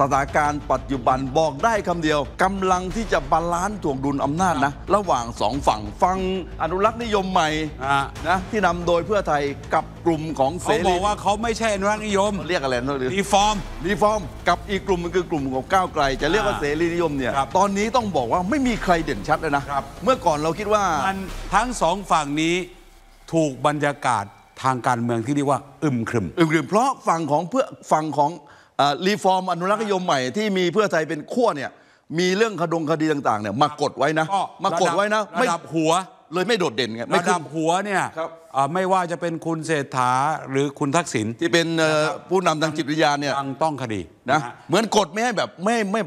สถานการณ์ปัจจุบันบอกได้คำเดียวกำลังที่จะบาลานซ์ถ่วงดุลอำนาจนะ ระหว่างสองฝั่งฝั่งอนุรักษ์นิยมใหม่นะที่นำโดยเพื่อไทยกับกลุ่มของเสเขาบอกว่าเขาไม่ใช่อนุรักษ์นิยมเรียกอะไรนนหรือรีฟอร์มรีฟอร์มกับอีกกลุ่มมันคือกลุ่มของก้าวไกลจะเรียกว่าเสรีนิยมเนี่ย ตอนนี้ต้องบอกว่าไม่มีใครเด่นชัดเลยนะเมื่อก่อนเราคิดว่าทั้งสองฝั่งนี้ถูกบรรยากาศทางการเมืองที่เรียกว่าอึมครึมอึมครึมเพราะฝั่งของเพื่อฝั่งของรีฟอร์มอนุรักษ์นิยมใหม่ ที่มีเพื่อไทยเป็นขั้วเนี่ยมีเรื่องคดงคดีต่าง ๆเนี่ยมากดไว้นะ มากดไว้นะระดับหัวเลยไม่โดดเด่นไงไม่ดับหัวเนี่ยไม่ว่าจะเป็นคุณเศรษฐาหรือคุณทักษิณที่เป็นผู้นำทางจิตวิทยาเนี่ยต้องคดีนะเหมือนกดไม่ให้แบบไม่ไม่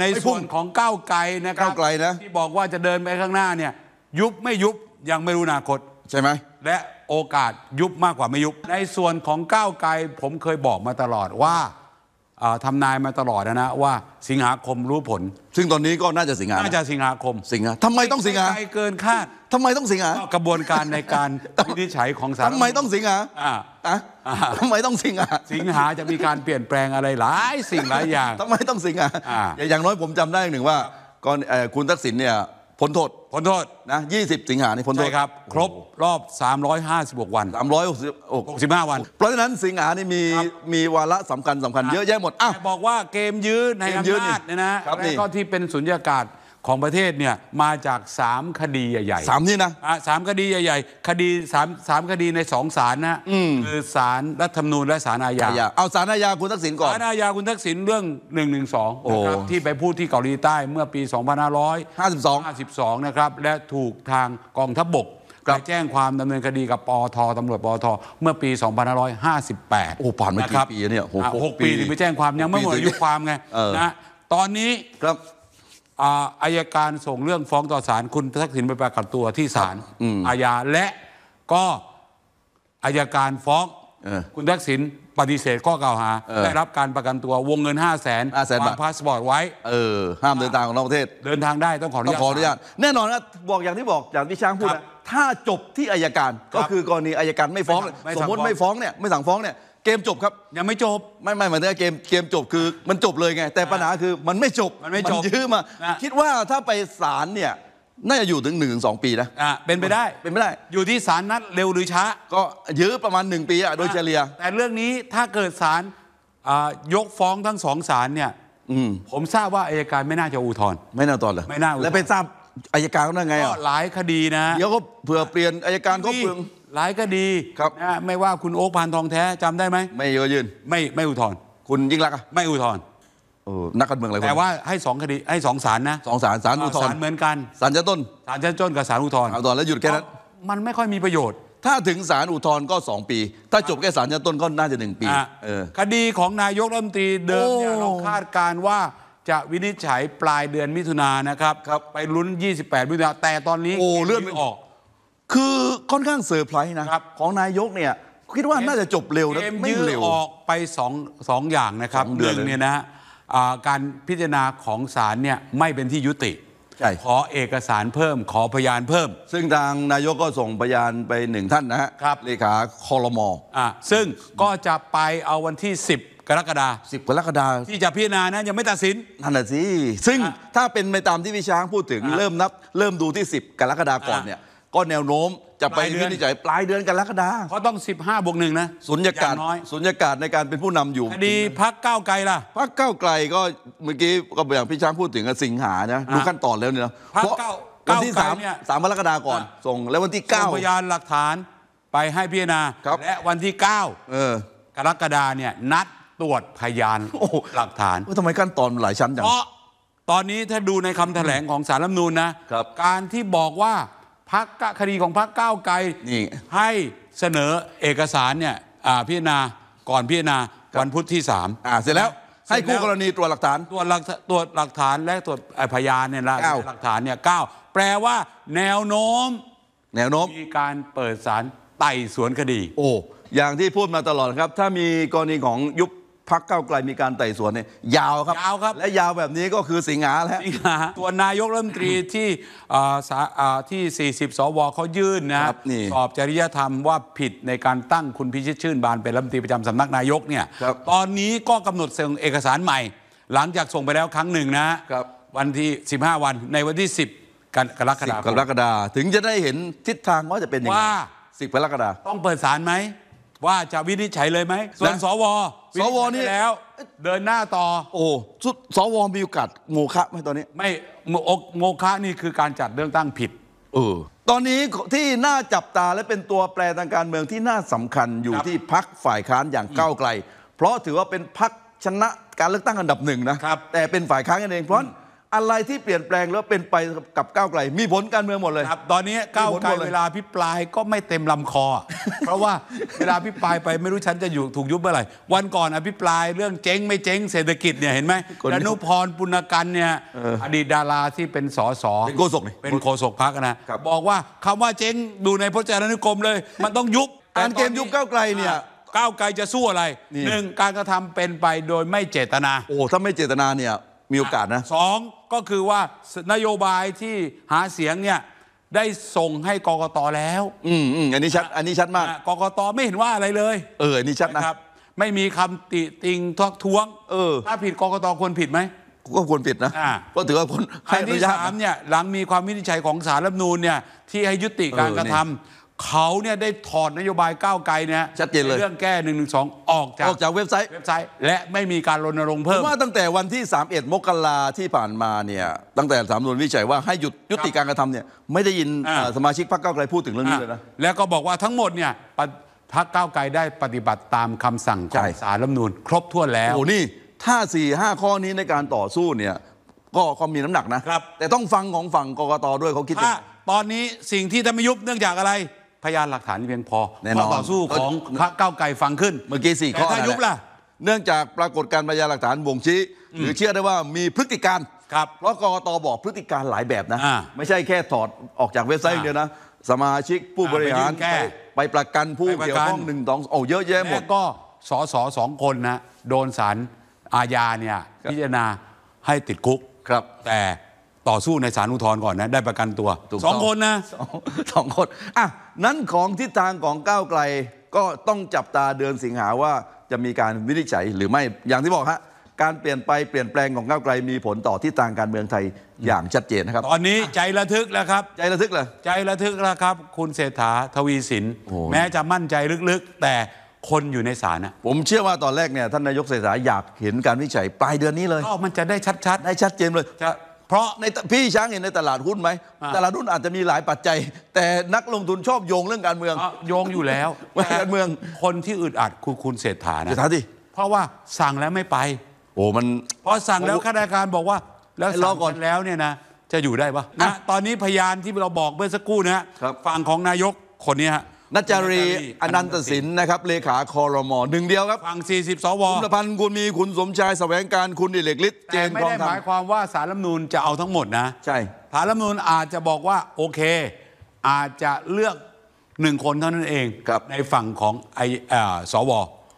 ในส่วนของก้าวไกลนะครับก้าไกลนะที่บอกว่าจะเดินไปข้างหน้าเนี่ยยุบไม่ยุบยังไม่รู้อนาคตใช่ไหมและโอกาสยุบมากกว่าไม่ยุบในส่วนของก้าวไกลผมเคยบอกมาตลอดว่าทำนายมาตลอดนะนะว่า สิงหาคมรู้ผล ซึ่งตอนนี้ก็น่าจะสิงหาน่าจะสิงหาคมสิงหาทำไมต้องสิงหาไกลเกินคาดทำไมต้องสิงหากระบวนการในการวินิจฉัยของศาลทำไมต้องสิงหาอ่าทำไมต้องสิงหา สิงหาจะมีการเปลี่ยนแปลงอะไรหลาย สิ่งหลายอย่างทำไมต้องสิงหา อย่างน้อยผมจำได้หนึ่งว่า ก่อนคุณทักษิณเนี่ยพ้นโทษพ้นโทษ นะ 20 สิงหาในพ้นโทใช่ษครับครบรอบ 356วัน3 6ห้5วัน เพราะฉะนั้นสิงหานี่มี มี วาระสำคัญสำคัญเยอะแยะหมดอ่ะบอกว่าเกมยื้อในอำนาจเนี่ยนะครแล้วก็ที่เป็นสุญญากาศของประเทศเนี่ย มาจาก 3 คดีใหญ่ๆสามนี่นะอ่ะสามคดีใหญ่ๆคดีสามสามคดีในสองศาลนะคือศาลรัฐธรรมนูญและศาลอาญาเอาศาลอาญาคุณทักษิณก่อนศาลอาญาคุณทักษิณเรื่อง 112นะครับอที่ไปพูดที่เกาหลีใต้เมื่อปี 2 5 52 52นะครับและถูกทางกองทัพบกไปแจ้งความดำเนินคดีกับปอทตำรวจปอทเมื่อปี 2558โอ้ผ่านมากี่ครบปีเนี่ยหกปีที่ไปแจ้งความยังไม่หมดอายุความไงนะตอนนี้ครับอายการส่งเรื่องฟ้องต่อศาลคุณทักษิณไปประกันตัวที่ศาลอาญาและก็อายการฟ้องคุณทักษิณปฏิเสธข้อกล่าวหาได้รับการประกันตัววงเงิน5 0 0แสนวางพาสปอร์ตไว้เออห้ามเดินทางของนอกประเทศ เดินทางได้ต้องขออนุญาตขออนุญาตแน่นอนนะบอกอย่างที่บอกอย่างที่ช้างพูด ถ้าจบที่อายการ ก็คือกรณีอายการไม่ฟ้องสมมติไม่ฟ้องเนี่ยไม่สั่งฟ้องเนี่ยเกมจบครับยังไม่จบไม่ไม่เหมือนกับเกมเกมจบคือมันจบเลยไงแต่ปัญหาคือมันไม่จบมันไม่จบยื้อมา คิดว่าถ้าไปศาลเนี่ยน่าจะอยู่ถึงหนึ่งสองปีนะอ่าเป็นไปได้เป็นไปได้อยู่ที่ศาลนัดเร็วหรือช้าก็ยื้อประมาณหนึ่งปีอะโดยเฉลี่ยแต่เรื่องนี้ถ้าเกิดศาลอ่ายกฟ้องทั้งสองศาลเนี่ยผมทราบว่าอายการไม่น่าจะอุทธรณ์ไม่น่าตอนเหรอไม่น่าอุทธรณ์แล้วไปทราบอายการเขาได้ไงก็ะหลายคดีนะเดี๋ยวก็เผื่อเปลี่ยนอายการก็เปลืองหลายก็ดีครับนะไม่ว่าคุณโอ๊คพานทองแท้จำได้ไหมไม่ยยืนไม่ไม่อุทธรณ์คุณยิ่งรักะไม่อุทธรณ์นักการเมืองอะไรคนแต่ว่าให้สองคดีให้สองศาลนะสองศาลศาลอุทธรณ์เหมือนกันศาลชั้นต้นศาลชั้นต้นกับศาลอุทธรณ์อุทธรณ์แล้วหยุดแค่นั้นมันไม่ค่อยมีประโยชน์ ถ้าถึงศาลอุทธรณ์ก็2ปี ถ้าจบแค่ศาลชั้นต้นก็น่าจะ 1 ปี่งปีคดีของนายกรัฐมนตรีเดิมเนี่ยเราคาดการว่าจะวินิจฉัยปลายเดือนมิถุนายนนะครับไปลุ้น 28มิถุนายนแต่ตอนนี้ โอ้เลื่อนไม่ออกคือค่อนข้างเซอร์ไพรส์นะครับของนายกเนี่ยคิดว่าน่าจะจบเร็วนะไม่ยืเร็วออกไปสองสองอย่างนะครับเืหอนึ่งเนี่ยนะการพิจารณาของศาลเนี่ยไม่เป็นที่ยุติขอเอกสารเพิ่มขอพยานเพิ่ม ซึ่งทางนายกก็ส่งพยานไปหนึ่งท่านนะครับเลขาคอรมอ่าซึ่งก็จะไปเอาวันที่ 10 กรกฎาคมสิบกรกฎาคมที่จะพิจารณานะยังไม่ตัดสินนั่นหละสิซึ่งถ้าเป็นไปตามที่พี่ช้างพูดถึงเริ่มนับเริ่มดูที่ 10 กรกฎาคมก่อนเนี่ย่็แนวโน้มจะไปเืวินิจฉัยปลายเดือนกรกฎาคมเพราะต้อง 15บวกหนึ่งนะสุญญากาศสุญญากาศในการเป็นผู้นำอยู่คดีพักเก้าไกลล่ะพักเก้าไกลก็เมื่อกี้ก็อย่างพี่ช้างพูดถึงกับสิงหานะดูขั้นตอนแล้วเนี่ยพรกเก้าวะวันที่สามเนี่ยสามกรกฎาก่อนส่งแล้ววันที่เก้าพยานหลักฐาน ไปให้พิจารณาและวันที่9เออกรกฎาเนี่ยนัดตรวจพยานหลักฐานว่าทำไมขั้นตอนหลายชั้นจังเพราะตอนนี้ถ้าดูในคำแถลงของสารรัฐมนูลนะการที่บอกว่าพักคดีของพักก้าวไกลนี่ให้เสนอเอกสารเนี่ยพิจารณาก่อนพิจารณาวันพุธที่สามเสร็จแล้วให้คู่กรณีตรวจหลักฐานตรวจหลักตรวจหลักฐานและตรวจพยานเนี่ยละหลักฐานเนี่ยเก้าแปลว่าแนวโน้มแนวโน้มมีการเปิดสารไต่สวนคดี โอ้อย่างที่พูดมาตลอดครับ ถ้ามีกรณีของยุบพักเก้าไกลมีการไต่สวนเนี่ยยาวครับยาวครับ และยาวแบบนี้ก็คือสิงหาแล้วสิงหาตัวนายกรัฐมนตรีที่ที่ 40 สวเขายื่นนะ สอบจริยธรรมว่าผิดในการตั้งคุณพิชิตชื่นบาน เป็นรัฐมนตรีประจำสำนักนายกเนี่ย ตอนนี้ก็กำหนดส่งเอกสารใหม่ หลังจากส่งไปแล้วครั้งหนึ่งนะวันที่ 15 วันในวันที่ 10 กรกฎาคมกรกฎาคมถึงจะได้เห็นทิศทางว่าจะเป็นยังไงวสิบกรกฎาคมต้องเปิดสารไหมว่าจะวินิจฉัยเลยไหม ส่วนสว สวนี่แล้วเดินหน้าต่อ โอ้สุดสวมีโอกาสโมฆะไหมตอนนี้ ไม่โมฆะนี่คือการจัดเรื่องตั้งผิด เออ ตอนนี้ที่น่าจับตาและเป็นตัวแปรทางการเมืองที่น่าสำคัญอยู่ที่พักฝ่ายค้านอย่างก้าวไกล เพราะถือว่าเป็นพักชนะการเลือกตั้งอันดับหนึ่งนะ แต่เป็นฝ่ายค้านกันเองเพราะอะไรที่เปลี่ยนแปลงแล้วเป็นไปกับก้าวไกล มีผลการเมืองหมดเลยครับ ตอนนี้ก้าวไกลเวลาพิปลายก็ไม่เต็มลำคอ เพราะว่าเวลาพิปลายไปไม่รู้ฉันจะอยู่ถูกยุบเมื่อไหร่วันก่อนอภิปรายเรื่องเจ๊งไม่เจ๊งเศรษฐกิจเนี่ยเห็นไหมอนุพรปุณกันเนี่ยอดีตดาราที่เป็นสสเป็นโฆษกเป็นโฆษกพักนะบอกว่าคำว่าเจ๊งดูในพจนานุกรมเลย มันต้องยุบการเกมยุบก้าวไกลเนี่ยก้าวไกลจะสู้อะไรหนึ่งการกระทำเป็นไปโดยไม่เจตนา โอ้ถ้าไม่เจตนาเนี่ยมีโอกาสนะสองก็คือว่านโยบายที่หาเสียงเนี่ย ได้ส่งให้กกตแล้ว อืมอืมอันนี้ชัดอันนี้ชัดมากกกตไม่เห็นว่าอะไรเลย เออนี่ชัดนะครับ ไม่มีคำติติงทักท้วงเออ ถ้าผิดกกตควรผิดไหมก็ควรผิดนะเพราะถือว่าคนให้อนุญาตที่สามเนี่ยหลังมีความวินิจฉัยของสารรัฐนูลเนี่ยที่ให้ยุติการกระทำเขาเนี่ยได้ถอดนโยบายก้าวไกลเนี่ยชัดเจนเลยเรื่องแก้1นึออกจากออกจากเว็บไซต์เว็บไซต์และไม่มีการรณรงค์เพิ่มมว่าตั้งแต่วันที่ 31 มกราที่ผ่านมาเนี่ยตั้งแต่สามนวนวิจัยว่าให้หยุดยุติการกระทำเนี่ยไม่ได้ยินสมาชิกพรรคก้าวไกลพูดถึงเรื่องนี้เลยนะ แล้วก็บอกว่าทั้งหมดเนี่ยพรรคก้าวไกลได้ปฏิบัติตามคำสั่งของสารรัฐมนูลครบถ้วนแล้วโอ้นี่ถ้า4ี่ห้าข้อนี้ในการต่อสู้เนี่ยก็กามีน้ำหนักนะครับแต่ต้องฟังของฝั่งกกตด้วยเขาคิดงตอนนี้สิ่งที่ท่านไม่ยุบเนื่องจากอะไรพยานหลักฐานเพียงพอแน่นอนข้อต่อสู้ของพระเก้าไก่ฟังขึ้นเมื่อกี้สี่ข้อแต่ถ้ายุบล่ะ เนื่องจากปรากฏการพยานหลักฐานบ่งชี้หรือเชื่อได้ว่ามีพฤติการครับ เพราะกรกตบอกพฤติการหลายแบบนะ ไม่ใช่แค่ถอดออกจากเว็บไซต์อ่าเดียวนะสมาชิกผู้บริหาร ไปแก้ไปประกันผู้เกี่ยวข้องหนึ่งสองโอ้เยอะแยะหมดแล้วก็สอสอสองคนนะโดนศาลอาญาเนี่ยพิจารณาให้ติดคุกครับแต่ต่อสู้ในศาลอุทธรณ์ก่อนนะได้ประกันตัวสองคนนะสองคนอ่ะนั้นของทิศทางของก้าวไกล ก็ต้องจับตาเดือนสิงหาว่าจะมีการวินิจฉัยหรือไม่อย่างที่บอกฮะการเปลี่ยนไปเปลี่ยนแปลงของก้าวไกลมีผลต่อทิศทางการเมืองไทยอย่างชัดเจนนะครับ ตอนนี้ใจระทึกแล้วครับใจระทึกเลยใจระทึกแล้วครับ คุณเศรษฐาทวีสินแม้จะมั่นใจลึกๆ แต่คนอยู่ในศาลนะผมเชื่อว่าตอนแรกเนี่ยท่านนายกเศรษฐาอยากเห็นการวินิจฉัยปลายเดือนนี้เลยก็มันจะได้ชัดได้ชัดเจนเลยจะเพราะในพี่ช้างเห็นในตลาดหุ้นไหมตลาดหุ้นอาจจะมีหลายปัจจัย แต่นักลงทุนชอบโยงเรื่องการเมืองโยงอยู่แล้ว การเมืองคนที่อึดอัดคือคุณเศรษฐานะเศรษฐาดิเพราะว่าสั่งแล้วไม่ไป โอ้มัน เพราะสั่งแล้วข้าราชการบอกว่า แล้วรอก่อนแล้วเนี่ยนะจะอยู่ได้ปะนะตอนนี้พยานที่เราบอกเมื่อสักครู่นะฝั่งของนายกคนนี้ฮะนัจจรีอนันตสินนะครับเลขาคอรมอหนึ่งเดียวครับ ฝั่ง40สวคุณพันธ์คุณมีคุณสมชายแสวงการ คุณอิเล็กฤทธิ์เจแต่นไม่ได้หมายความว่าสารรัฐมนูลจะเอาทั้งหมดนะ ใช่สารรัฐมนูลอาจจะบอกว่าโอเค อาจจะเลือกหนึ่งคนเท่านั้นเองับในฝั่งของไอเอ่อสว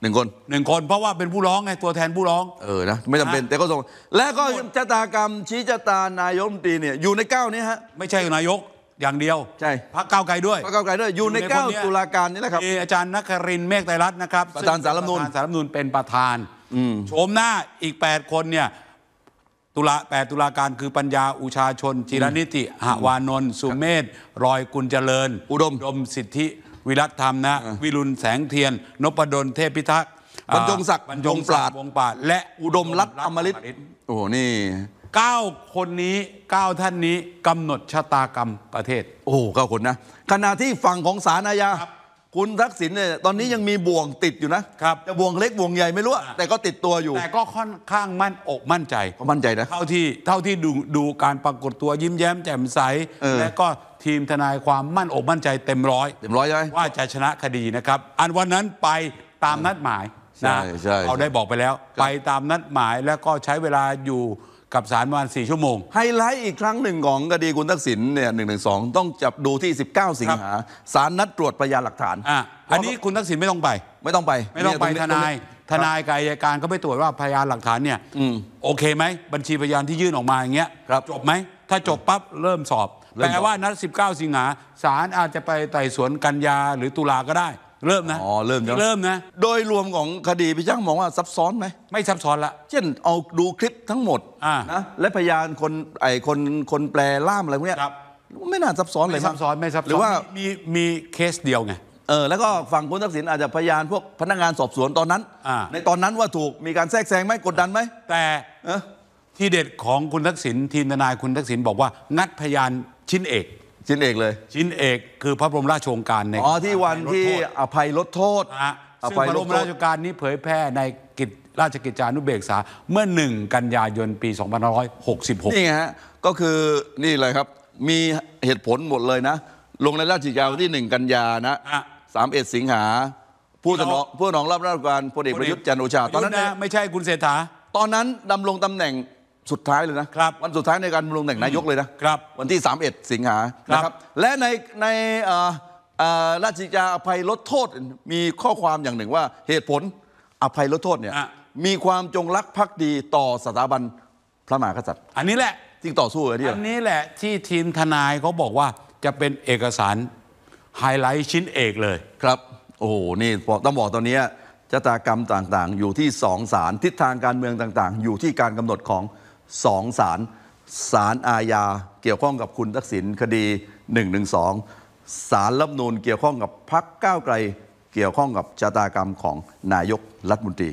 หนึ่งคนหนึ่งคนเพราะว่าเป็นผู้ร้องไงตัวแทนผู้ร้องเออนะไม่จำเป็นแต่ก็ส่งและก็ชะตากรรมชี้ชะตานายกรัฐมนตรีเนี่ยอยู่ในเก้านี้ฮะไม่ใช่นายกอย่างเดียวใช่พักก้าไกลด้วย พรกเก้าไกลด้วย อยู่ในเก้าตุลาการนี่แหละครับอาจารย์นักรินเมฆไตรรัตน์นะครับ ประธานสารัฐรมนุรนสารรัฐมนุนเป็นประธานโชมหน้าอีก 8 คนเนี่ย ตุลาแปดตุลาการคือปัญญาอุชาชน จิรนิติหวานนสุเมธรอยกุลเจริญ อุดมดมสิทธิ วิรัตธรรมนะวิรุณแสงเทียนนพดลเทพิทักษ์บรรจงศักดิ์บรรจงปราดวงปราดและ อุดมรัฐอมฤตโอ้โหนี่9 คนนี้ 9 ท่านนี้กำหนดชะตากรรมประเทศ โอ้เก้าคนนะขณะที่ฝั่งของสารอาญาคุณทักษิณเนี่ยตอนนี้ยังมีบ่วงติดอยู่นะครับจะบ่วงเล็กบ่วงใหญ่ไม่รู้แต่ก็ติดตัวอยู่ แต่ก็ค่อนข้างมั่นอกมั่นใจเรามั่นใจนะเท่าที่เท่าที่ดูดูการปรากฏตัวยิ้มแย้มแจ่มใสออและก็ทีมทนายความมั่นอกมั่นใจเต็มร้อยเต็มร้อยใช่ไหมว่าจะชนะคดีนะครับ อันวันนั้นไปตามนัดหมายใช่นะใช่เขาได้บอกไปแล้วไปตามนัดหมายแล้วก็ใช้เวลาอยู่กับสารประมาณ4ชั่วโมงไฮไลท์อีกครั้งหนึ่งของคดีคุณทักษิณเนี่ยหนึ่งหนึ่งสองต้องจับดูที่ 19 สิงหาสารนัดตรวจพยานหลักฐานอ่ะอันนี้คุณทักษิณไม่ต้องไป ไม่ต้องไปไม่ต้องไปทนาย ทนายกายการก็ไปตรวจว่าพยานหลักฐานเนี่ยโอเคไหมบัญชีพยานที่ยื่นออกมาอย่างเงี้ยจบไหมถ้าจบปั๊บเริ่มสอบแปลว่า นัด19 สิงหาศาลอาจจะไปไต่สวนกันยาหรือตุลาก็ได้เริ่มนะอ๋อเริ่มเริ่มนะ โดยรวมของคดีพี่ช่างมองว่า ซับซ้อนไหม ไม่ซับซ้อนละเช่นเอาดูคลิปทั้งหมดะนะและพยานคนไอ้คนคนแปลล่ามอะไรพวกนี้บไม่น่าซับซ้อนเลยไม่ซับซ้อนไม่ซับซ้อนหรือว่ามีมีเคสเดียวไงเออแล้วก็ฝั่งคุณทักษิณอาจจะพยานพวกพนักงานสอบสวนตอนนั้นในตอนนั้นว่าถูกมีการแทรกแซงไหมกดดันไหมแต่ที่เด็ดของคุณทักษิณทีมทนายคุณทักษิณบอกว่างัดพยานชิ้นเอกชิ้นเอกเลย ชิ้นเอกคือพระบรมราชโองการในอ๋อที่วันที่อภัยลดโทษนะซึ่งพระบรมราชโองการนี้เผยแพร่ในกิจราชกิจจานุเบกษาเมื่อ 1 กันยายนปี 2566นี่ไงฮะก็คือนี่เลยครับ มีเหตุผลหมดเลยนะ ลงในราชกิจจาวัที่ 1 กันยานะ31สิงหาผู้สนองผู้สนองรับราชการพลเอกประยุทธ์จันโอชาตอนนั้นไม่ใช่คุณเศรษฐาตอนนั้นดำรงตำแหน่งสุดท้ายเลยนะครับวันสุดท้ายในการลงแต่งนายกเลยนะครับวันที่ 31 สิงหาครับและในในราชกิจจาอภัยลดโทษมีข้อความอย่างหนึ่งว่าเหตุผลอภัยลดโทษเนี่ยมีความจงรักภักดีต่อสถาบันพระมหากษัตริย์ อันนี้แหละจริงต่อสู้อันนี้อันนี้แหละที่ทีมทนายเขาบอกว่าจะเป็นเอกสารไฮไลท์ชิ้นเอกเลยครับ โอ้โหนี่ต้องบอกตอนนี้ชะตากรรมต่างๆ อยู่ที่สองสารทิศทางการเมืองต่างๆ อยู่ที่การกำหนดของสองศาล ศาลอาญาเกี่ยวข้องกับคุณทักษิณคดี 112ศาลรับนูนเกี่ยวข้องกับพักก้าวไกล เกี่ยวข้องกับชะตากรรมของนายกรัฐมนตรี